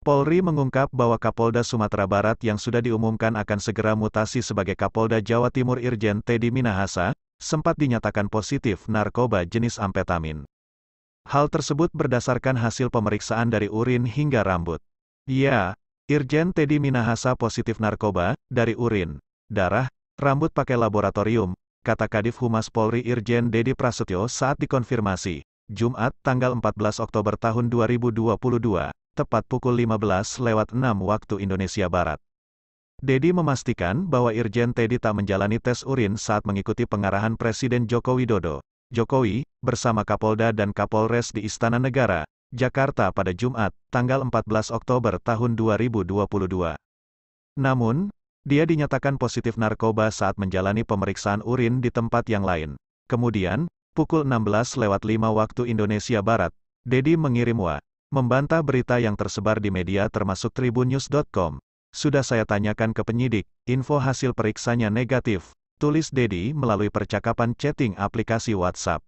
Polri mengungkap bahwa Kapolda Sumatera Barat yang sudah diumumkan akan segera mutasi sebagai Kapolda Jawa Timur Irjen Teddy Minahasa, sempat dinyatakan positif narkoba jenis ampetamin. Hal tersebut berdasarkan hasil pemeriksaan dari urin hingga rambut. Ya, Irjen Teddy Minahasa positif narkoba, dari urin, darah, rambut pakai laboratorium, kata Kadif Humas Polri Irjen Dedi Prasetyo saat dikonfirmasi, Jumat, tanggal 14 Oktober tahun 2022 tepat pukul 15 lewat 6 waktu Indonesia Barat. Dedi memastikan bahwa Irjen Teddy tak menjalani tes urin saat mengikuti pengarahan Presiden Joko Widodo. Jokowi, bersama Kapolda dan Kapolres di Istana Negara, Jakarta pada Jumat, tanggal 14 Oktober tahun 2022. Namun, dia dinyatakan positif narkoba saat menjalani pemeriksaan urin di tempat yang lain. Kemudian, pukul 16 lewat waktu Indonesia Barat, Dedi mengirim WA membantah berita yang tersebar di media termasuk tribunnews.com. Sudah saya tanyakan ke penyidik, info hasil periksanya negatif, tulis Dedi melalui percakapan chatting aplikasi WhatsApp.